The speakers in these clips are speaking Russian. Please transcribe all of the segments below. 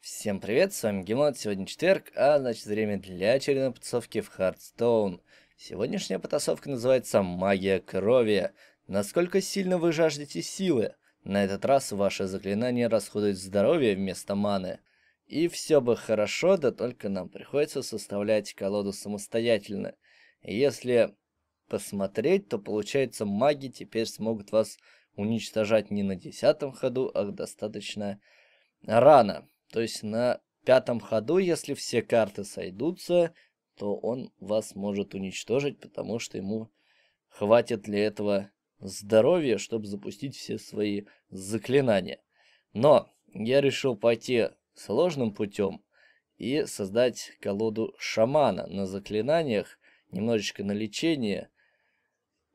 Всем привет, с вами Гимон, сегодня четверг, а значит время для очередной потасовки в Хардстоун. Сегодняшняя потасовка называется «Магия крови». Насколько сильно вы жаждете силы? На этот раз ваше заклинание расходует здоровье вместо маны. И все бы хорошо, да только нам приходится составлять колоду самостоятельно. Если посмотреть, то получается маги теперь смогут вас уничтожать не на десятом ходу, а достаточно рано. То есть на пятом ходу, если все карты сойдутся, то он вас может уничтожить, потому что ему хватит для этого здоровья, чтобы запустить все свои заклинания. Но я решил пойти сложным путем и создать колоду шамана на заклинаниях, немножечко на лечение.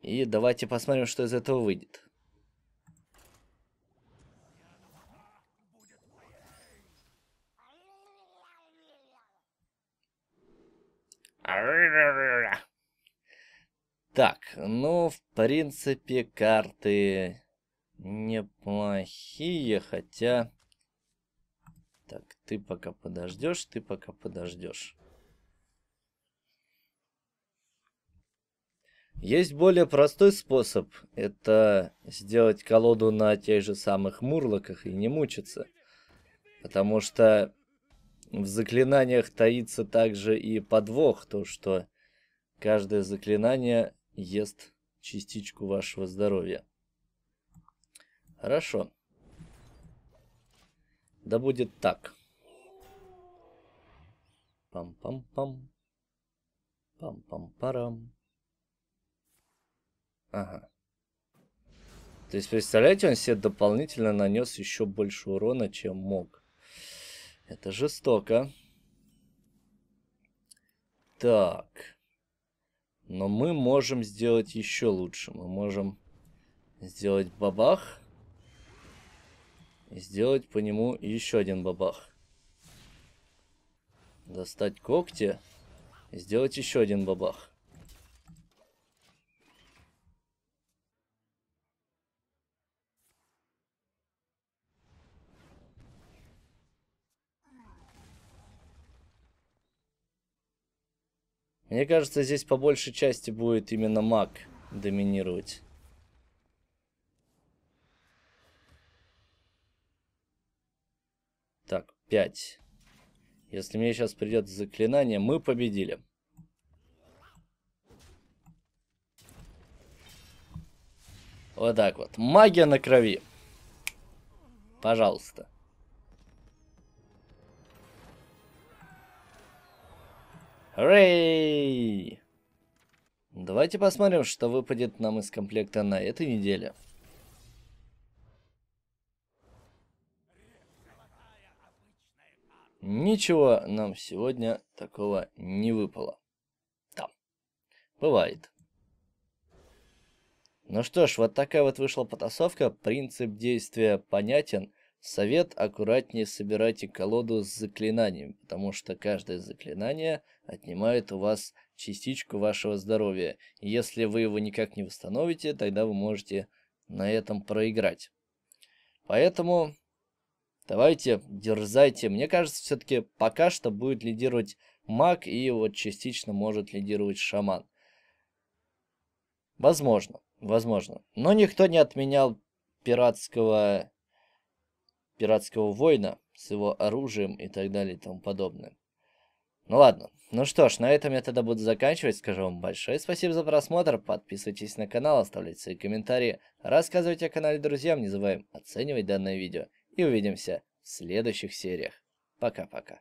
И давайте посмотрим, что из этого выйдет. Так, ну, в принципе, карты неплохие, хотя... Так, ты пока подождешь, ты пока подождешь. Есть более простой способ. Это сделать колоду на тех же самых мурлоках и не мучиться. Потому что в заклинаниях таится также и подвох, то что каждое заклинание ест частичку вашего здоровья. Хорошо. Да будет так. Пам-пам-пам. Пам-пам-парам. Ага. То есть, представляете, он себе дополнительно нанес еще больше урона, чем мог. Это жестоко. Так. Но мы можем сделать еще лучше. Мы можем сделать бабах. И сделать по нему еще один бабах. Достать когти. И сделать еще один бабах. Мне кажется, здесь по большей части будет именно маг доминировать. Так, 5. Если мне сейчас придет заклинание, мы победили. Вот так вот. Магия на крови. Пожалуйста. Рей! Давайте посмотрим, что выпадет нам из комплекта на этой неделе. Ничего нам сегодня такого не выпало. Там. Бывает. Ну что ж, вот такая вот вышла потасовка. Принцип действия понятен. Совет аккуратнее собирайте колоду с заклинаниями, потому что каждое заклинание отнимает у вас частичку вашего здоровья. если вы его никак не восстановите, тогда вы можете на этом проиграть. Поэтому давайте дерзайте. Мне кажется, все-таки пока что будет лидировать маг и вот частично может лидировать шаман. Возможно, возможно. Но никто не отменял пиратского пиратского воина с его оружием и так далее и тому подобное. Ну ладно. Ну что ж, на этом я тогда буду заканчивать. Скажу вам большое спасибо за просмотр. Подписывайтесь на канал, оставляйте свои комментарии, рассказывайте о канале друзьям, не забываем оценивать данное видео. И увидимся в следующих сериях. Пока-пока.